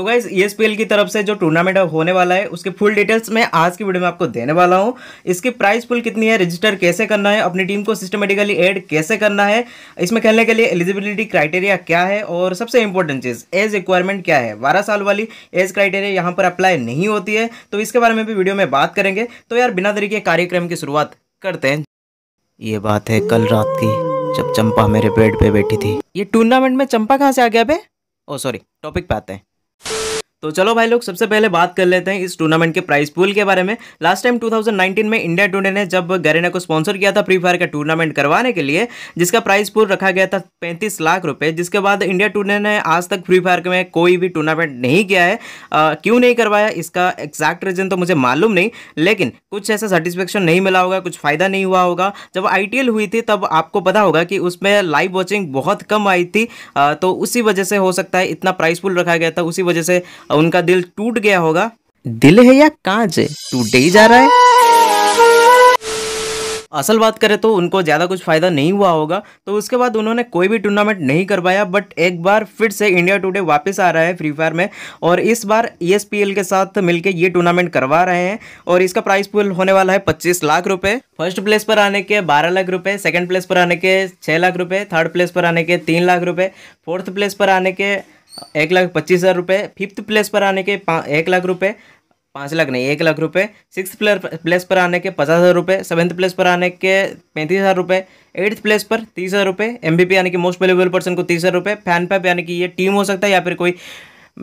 तो गाइज ई e की तरफ से जो टूर्नामेंट होने वाला है उसके फुल डिटेल्स मैं आज की वीडियो में आपको देने वाला हूँ इसकी प्राइस फुल कितनी है रजिस्टर कैसे करना है अपनी टीम को सिस्टमेटिकली एड कैसे करना है इसमें खेलने के लिए एलिजिबिलिटी क्राइटेरिया क्या है और सबसे इंपॉर्टेंट चीज़ एज रिक्वायरमेंट क्या है बारह साल वाली एज क्राइटेरिया यहाँ पर अप्लाई नहीं होती है तो इसके बारे में भी वीडियो में बात करेंगे तो यार बिना तरीके कार्यक्रम की शुरुआत करते हैं ये बात है कल रात की जब चंपा मेरे बेड पे बैठी थी ये टूर्नामेंट में चंपा कहाँ से आ गया बे ओ सॉरी टॉपिक पे आते हैं तो चलो भाई लोग सबसे पहले बात कर लेते हैं इस टूर्नामेंट के प्राइस पूल के बारे में लास्ट टाइम 2019 में इंडिया टूडे ने जब गरेना को स्पॉन्सर किया था फ्री फायर का टूर्नामेंट करवाने के लिए जिसका प्राइस पूल रखा गया था 35 लाख रुपए जिसके बाद इंडिया टूडे ने आज तक फ्री फायर में कोई भी टूर्नामेंट नहीं किया है क्यों नहीं करवाया इसका एग्जैक्ट रीजन तो मुझे मालूम नहीं लेकिन कुछ ऐसा सेटिस्फेक्शन नहीं मिला होगा कुछ फ़ायदा नहीं हुआ होगा जब आई हुई थी तब आपको पता होगा कि उसमें लाइव वॉचिंग बहुत कम आई थी तो उसी वजह से हो सकता है इतना प्राइस पुल रखा गया था उसी वजह से और उनका दिल टूट गया होगा दिल है या कांच है टूटे ही जा रहा है असल बात करें तो उनको ज़्यादा कुछ फ़ायदा नहीं हुआ होगा तो उसके बाद उन्होंने कोई भी टूर्नामेंट नहीं करवाया बट एक बार फिर से इंडिया टुडे वापस आ रहा है फ्री फायर में और इस बार ई e के साथ मिलकर ये टूर्नामेंट करवा रहे हैं और इसका प्राइस पुल होने वाला है पच्चीस लाख रुपए फर्स्ट प्लेस पर आने के बारह लाख रुपये सेकेंड प्लेस पर आने के छः लाख रुपये थर्ड प्लेस पर आने के तीन लाख रुपये फोर्थ प्लेस पर आने के एक लाख पच्चीस हज़ार रुपये फिफ्थ प्लेस पर आने के पाँच एक लाख रुपये पाँच लाख नहीं एक लाख रुपये सिक्स प्लेस पर आने के पचास हज़ार रुपये सेवन्थ प्लेस पर आने के पैंतीस हज़ार रुपये एट्थ प्लेस पर तीस हज़ार रुपये एम बी पी यानी कि मोस्ट वैल्यूबल पर्सन को तीस हज़ार रुपये फैन पैप यानी कि ये टीम हो सकता है या फिर कोई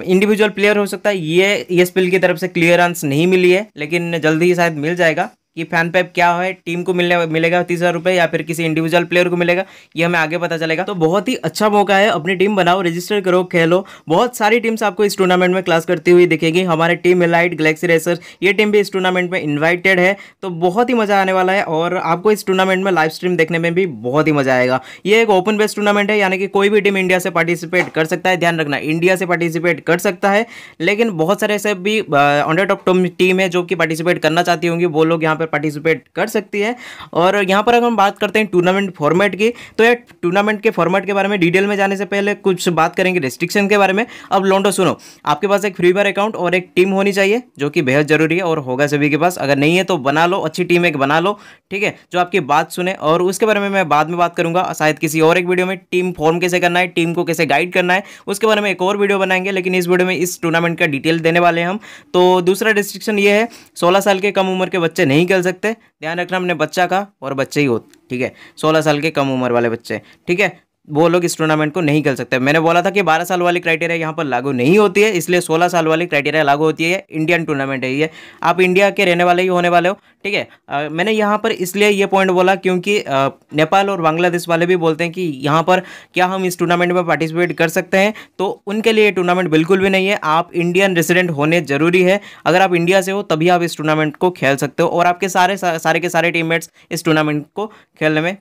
इंडिविजुअल प्लेयर हो सकता है ये ई की तरफ से क्लियरेंस नहीं मिली है लेकिन जल्दी ही शायद मिल जाएगा कि फैन पैप क्या है टीम को मिलने मिलेगा तीस हज़ार रुपये या फिर किसी इंडिविजुअल प्लेयर को मिलेगा ये हमें आगे पता चलेगा तो बहुत ही अच्छा मौका है अपनी टीम बनाओ रजिस्टर करो खेलो बहुत सारी टीम्स आपको इस टूर्नामेंट में क्लास करती हुई दिखेगी हमारे टीम एलाइट गलेक्सी रेसर ये टीम भी इस टूर्नामेंट में इन्वाइटेड है तो बहुत ही मज़ा आने वाला है और आपको इस टूर्नामेंट में लाइव स्ट्रीम देखने में भी बहुत ही मज़ा आएगा ये एक ओपन बेस्ट टूर्नामेंट है यानी कि कोई भी टीम इंडिया से पार्टिसिपेट कर सकता है ध्यान रखना इंडिया से पार्टिसिपेट कर सकता है लेकिन बहुत सारे ऐसे भी अंडर टॉप टीम है जो कि पार्टिसिपेट करना चाहती होंगी वो लोग यहाँ पर पार्टिसिपेट कर सकती है और यहाँ पर अगर हम बात करते हैं टूर्नामेंट फॉर्मेट की तो यह टूर्नामेंट के फॉर्मेट के बारे में डिटेल में जाने से पहले कुछ बात करेंगे रेस्ट्रिक्शन के बारे में अब लॉन्डो सुनो आपके पास एक फ्री फायर अकाउंट और एक टीम होनी चाहिए जो कि बेहद ज़रूरी है और होगा सभी के पास अगर नहीं है तो बना लो अच्छी टीम एक बना लो ठीक है जो आपकी बात सुने और उसके बारे में मैं बाद में बात करूंगा शायद किसी और एक वीडियो में टीम फॉर्म कैसे करना है टीम को कैसे गाइड करना है उसके बारे में एक और वीडियो बनाएंगे लेकिन इस वीडियो में इस टूर्नामेंट का डिटेल देने वाले हैं हम तो दूसरा रिस्ट्रिक्शन ये है सोलह साल के कम उम्र के बच्चे नहीं कर चल सकते ध्यान रखना हमने बच्चा का और बच्चे ही हो ठीक है सोलह साल के कम उम्र वाले बच्चे ठीक है वो लोग इस टूर्नामेंट को नहीं खेल सकते मैंने बोला था कि 12 साल वाली क्राइटेरिया यहाँ पर लागू नहीं होती है इसलिए 16 साल वाली क्राइटेरिया लागू होती है इंडियन टूर्नामेंट है ये आप इंडिया के रहने वाले ही होने वाले हो ठीक है मैंने यहाँ पर इसलिए ये पॉइंट बोला क्योंकि नेपाल और बांग्लादेश वाले भी बोलते हैं कि यहाँ पर क्या हम इस टूर्नामेंट में पार्टिसिपेट कर सकते हैं तो उनके लिए टूर्नामेंट बिल्कुल भी नहीं है आप इंडियन रेसिडेंट होने ज़रूरी है अगर आप इंडिया से हो तभी आप इस टूर्नामेंट को खेल सकते हो और आपके सारे सारे के सारे टीम इस टूर्नामेंट को खेलने में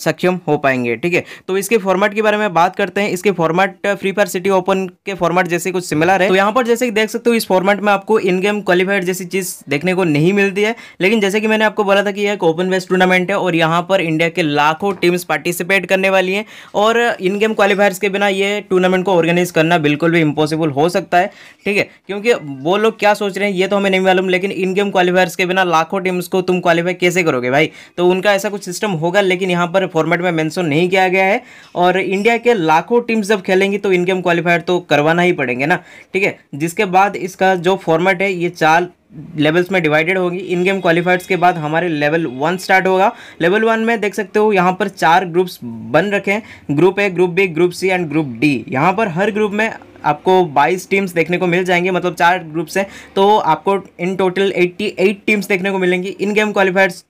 सक्षम हो पाएंगे ठीक है तो इसके फॉर्मेट के बारे में बात करते हैं इसके format free fire city open के फॉर्मेट जैसे कुछ सिमिलर है तो यहाँ पर जैसे देख सकते हो इस फॉर्मेट में आपको इन गेम क्वालिफाइड जैसी चीज देखने को नहीं मिलती है लेकिन जैसे कि मैंने आपको बोला था कि यह एक ओपन बेस्ट टूर्नामेंट है और यहाँ पर इंडिया के लाखों टीम्स पार्टिसिपेट करने वाली हैं और इन गेम क्वालिफायर्स के बिना ये टूर्नामेंट को ऑर्गेनाइज करना बिल्कुल भी इम्पॉसिबल हो सकता है ठीक है क्योंकि वो लोग क्या सोच रहे हैं ये तो हमें नहीं मालूम लेकिन इन गेम क्वालिफायर्स के बिना लाखों टीम्स को तुम क्वालिफाई कैसे करोगे भाई तो उनका ऐसा कुछ सिस्टम होगा लेकिन यहाँ पर पर फॉर्मेट में मेंशन नहीं किया गया है और इंडिया के लाखों टीम्स जब खेलेंगी तो इनके हम क्वालिफायर तो करवाना ही पड़ेंगे ना ठीक है जिसके बाद इसका जो फॉर्मेट है ये चार लेवल्स में डिवाइडेड होगी इन गेम क्वालिफायर्स के बाद हमारे लेवल वन स्टार्ट होगा लेवल वन में देख सकते हो यहाँ पर चार ग्रुप्स बन रखे हैं group A group B group C and group D यहाँ पर हर ग्रुप में आपको 22 टीम्स देखने को मिल जाएंगे मतलब चार ग्रुप्स हैं तो आपको इन टोटल 88 टीम्स देखने को मिलेंगी इन गेम क्वालिफायर्स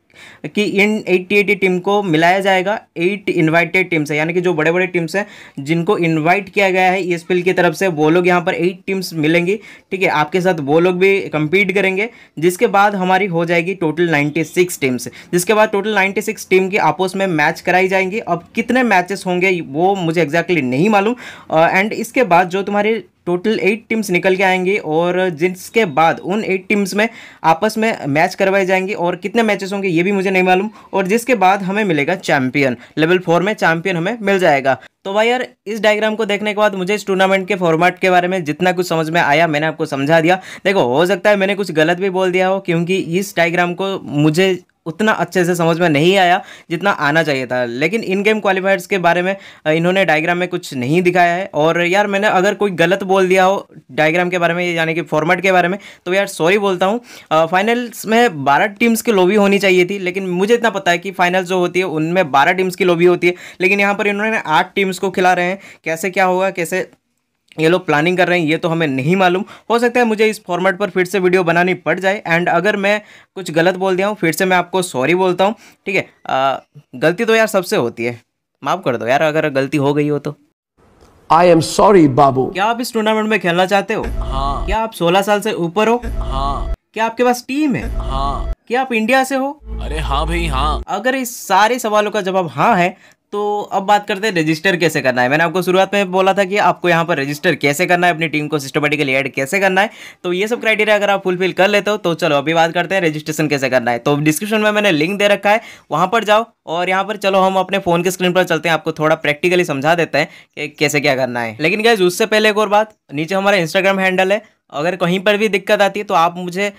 कि इन 88 टीम को मिलाया जाएगा एट इनवाइटेड टीम्स है यानी कि जो बड़े बड़े टीम्स हैं जिनको इनवाइट किया गया है ई e की तरफ से वो लोग यहाँ पर एट टीम्स मिलेंगी ठीक है आपके साथ वो लोग भी कम्पीट करेंगे जिसके बाद हमारी हो जाएगी टोटल नाइन्टी टीम्स जिसके बाद टोटल नाइन्टी टीम की आपस में मैच कराई जाएंगी अब कितने मैचेस होंगे वो मुझे एग्जैक्टली exactly नहीं मालूम एंड इसके बाद जो तुम्हारी टोटल एट टीम्स निकल के आएंगी और जिसके बाद उन एट टीम्स में आपस में मैच करवाए जाएंगे और कितने मैचेस होंगे ये भी मुझे नहीं मालूम और जिसके बाद हमें मिलेगा चैंपियन लेवल फोर में चैंपियन हमें मिल जाएगा तो भाई यार इस डायग्राम को देखने के बाद मुझे इस टूर्नामेंट के फॉर्मेट के बारे में जितना कुछ समझ में आया मैंने आपको समझा दिया देखो हो सकता है मैंने कुछ गलत भी बोल दिया हो क्योंकि इस डायग्राम को मुझे उतना अच्छे से समझ में नहीं आया जितना आना चाहिए था लेकिन इन गेम क्वालिफायर्स के बारे में इन्होंने डायग्राम में कुछ नहीं दिखाया है और यार मैंने अगर कोई गलत बोल दिया हो डायग्राम के बारे में यानी कि फॉर्मेट के बारे में तो यार सॉरी बोलता हूँ फाइनल्स में बारह टीम्स की लॉबी होनी चाहिए थी लेकिन मुझे इतना पता है कि फाइनल्स जो होती है उनमें बारह टीम्स की लॉबी होती है लेकिन यहाँ पर इन्होंने आठ टीम्स को खिला रहे हैं कैसे क्या होगा कैसे ये लोग प्लानिंग कर रहे हैं ये तो हमें नहीं मालूम हो सकता है मुझे इस फॉर्मेट पर फिर से वीडियो बनानी पड़ जाए एंड अगर मैं कुछ गलत बोल दिया हूँ फिर से मैं आपको सॉरी बोलता हूँ ठीक है गलती तो यार सबसे होती है माफ़ कर दो यार अगर गलती हो गई हो तो आई एम सॉरी बाबू क्या आप इस टूर्नामेंट में खेलना चाहते हो हाँ क्या आप सोलह साल से ऊपर हो हाँ क्या आपके पास टीम है हाँ क्या आप इंडिया से हो अरे हाँ भाई हाँ अगर इस सारे सवालों का जवाब हाँ है तो अब बात करते हैं रजिस्टर कैसे करना है मैंने आपको शुरुआत में बोला था कि आपको यहाँ पर रजिस्टर कैसे करना है अपनी टीम को सिस्टमेटिकली ऐड कैसे करना है तो ये सब क्राइटेरिया अगर आप फुलफिल कर लेते हो तो चलो अभी बात करते हैं रजिस्ट्रेशन कैसे करना है तो डिस्क्रिप्शन में मैंने लिंक दे रखा है वहाँ पर जाओ और यहाँ पर चलो हम अपने फ़ोन के स्क्रीन पर चलते हैं आपको थोड़ा प्रैक्टिकली समझा देते हैं कि कैसे क्या करना है लेकिन गैज उससे पहले एक और बात नीचे हमारा इंस्टाग्राम हैंडल है अगर कहीं पर भी दिक्कत आती है तो आप मुझे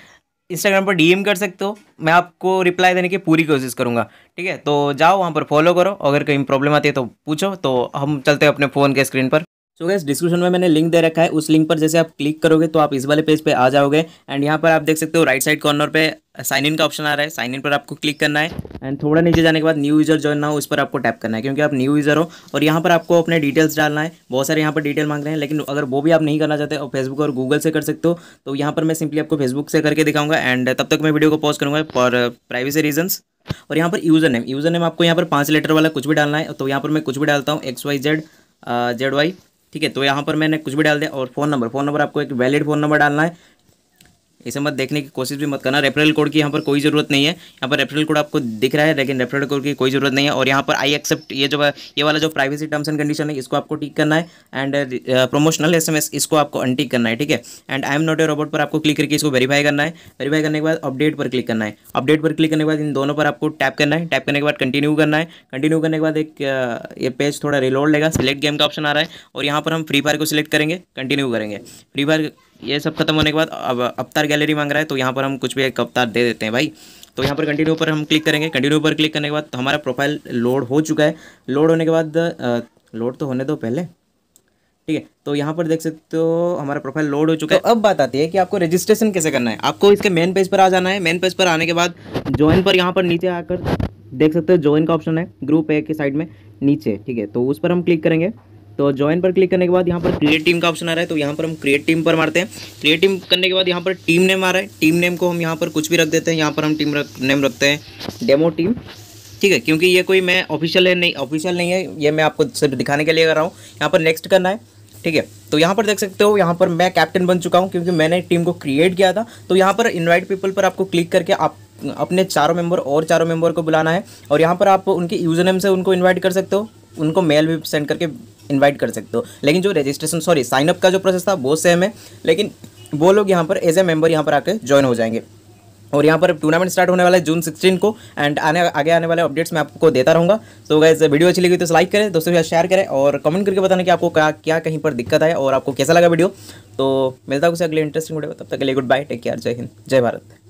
इंस्टाग्राम पर डीएम कर सकते हो मैं आपको रिप्लाई देने की पूरी कोशिश करूँगा ठीक है तो जाओ वहाँ पर फॉलो करो अगर कहीं प्रॉब्लम आती है तो पूछो तो हम चलते हैं अपने फ़ोन के स्क्रीन पर तो गैस डिस्क्रिप्शन में मैंने लिंक दे रखा है उस लिंक पर जैसे आप क्लिक करोगे तो आप इस वाले पेज पे आ जाओगे एंड यहाँ पर आप देख सकते हो राइट साइड कॉर्नर पे साइन इन का ऑप्शन आ रहा है साइन इन पर आपको क्लिक करना है एंड थोड़ा नीचे जाने के बाद न्यू यूजर ज्वाइन ना हो उस पर आपको टैप करना है क्योंकि आप न्यू यूजर हो और यहाँ पर आपको अपने डिटेल्स डालना है बहुत सारे यहाँ पर डिटेल मांग रहे हैं लेकिन अगर वो भी आप नहीं करना चाहते और फेसबुक और गूगल से कर सकते हो तो यहाँ पर मैं सिंपली आपको फेसबुक से करके दिखाऊंगा एंड तब तक मैं वीडियो को पॉज करूँगा फॉर प्राइवेसी रीजन्स और यहाँ पर यूज़र नेम यूज़र नेम आपको यहाँ पर पाँच लेटर वाला कुछ भी डालना है तो यहाँ पर मैं कुछ भी डालता हूँ X Y Z Z Y ठीक है तो यहाँ पर मैंने कुछ भी डाल दिया और फोन नंबर फोन नंबर आपको एक वैलिड फोन नंबर डालना है इसे मत देखने की कोशिश भी मत करना रेफरल कोड की यहाँ पर कोई ज़रूरत नहीं है यहाँ पर रेफरल कोड आपको दिख रहा है लेकिन रेफरल कोड की कोई ज़रूरत नहीं है और यहाँ पर आई एक्सेप्ट ये जो ये वाला जो प्राइवेसी टर्म्स एंड कंडीशन है इसको आपको टिक करना है एंड प्रमोशनल एस इसको आपको अनटिक करना है ठीक है and I am not a robot पर आपको क्लिक करके इसको वेरीफाई करना है वेरीफाई करने के बाद अपडेट पर क्लिक करना है अपडेट पर क्लिक करने के बाद इन दोनों पर आपको टैप करना है टैप करने के बाद कंटिन्यू करना है कंटिन्यू करने के बाद एक uh, ये पेज थोड़ा रिलोड लेगा सिलेक्ट गेम का ऑप्शन आ रहा है और यहाँ पर हम फ्री फायर को सिलेक्ट करेंगे कंटिन्यू करेंगे फ्री फायर ये सब खत्म होने के बाद अब अवतार गैलरी मांग रहा है तो यहाँ पर हम कुछ भी एक अवतार दे देते हैं भाई तो यहाँ पर कंटिन्यू पर हम क्लिक करेंगे कंटिन्यू पर क्लिक करने के बाद तो हमारा प्रोफाइल लोड हो चुका है लोड होने के बाद लोड तो होने दो पहले ठीक है तो यहाँ पर देख सकते हो हमारा प्रोफाइल लोड हो चुका है तो अब बात आती है कि आपको रजिस्ट्रेशन कैसे करना है आपको इसके मेन पेज पर आ जाना है मेन पेज पर आने के बाद ज्वाइन पर यहाँ पर नीचे आकर देख सकते हो ज्वाइन का ऑप्शन है ग्रुप ए के साइड में नीचे ठीक है तो उस पर हम क्लिक करेंगे तो ज्वाइन पर क्लिक करने के बाद यहाँ पर क्रिएट टीम का ऑप्शन आ रहा है तो यहाँ पर हम क्रिएट टीम पर मारते हैं क्रिएट टीम करने के बाद यहाँ पर टीम नेम आ रहा है टीम नेम को हम यहाँ पर कुछ भी रख देते हैं यहाँ पर हम टीम रख, नेम रखते हैं डेमो टीम ठीक है क्योंकि ये कोई मैं ऑफिशियल है नहीं ऑफिशियल नहीं है ये मैं आपको सिर्फ दिखाने के लिए कर रहा हूँ यहाँ पर नेक्स्ट करना है ठीक है तो यहाँ पर देख सकते हो यहाँ पर मैं कैप्टन बन चुका हूँ क्योंकि मैंने टीम को क्रिएट किया था तो यहाँ पर इन्वाइट पीपल पर आपको क्लिक करके आप अपने चारों मेंबर और चारों मेंबर को बुलाना है और यहाँ पर आप उनके यूज़र नेम से उनको इन्वाइट कर सकते हो उनको मेल भी सेंड करके इन्वाइट कर सकते हो लेकिन जो रजिस्ट्रेशन सॉरी साइनअप का जो प्रोसेस था वो सेम है लेकिन वो लोग यहाँ पर एज ए मेम्बर यहाँ पर आकर ज्वाइन हो जाएंगे और यहाँ पर टूर्नामेंट स्टार्ट होने वाला है जून सिक्सटीन को एंड आने आगे आने वाले अपडेट्स मैं आपको देता रहूँगा तो गाइज वीडियो अच्छी लगी तो लाइक करें दोस्तों के साथ शेयर करें और कमेंट करके बताना कि आपको क्या क्या कहीं पर दिक्कत आए और आपको कैसा लगा वीडियो तो मिलता है उसे अगले इंटरेस्टिंग वीडियो तब तक के लिए गुड बाय टेक केयर जय हिंद जय भारत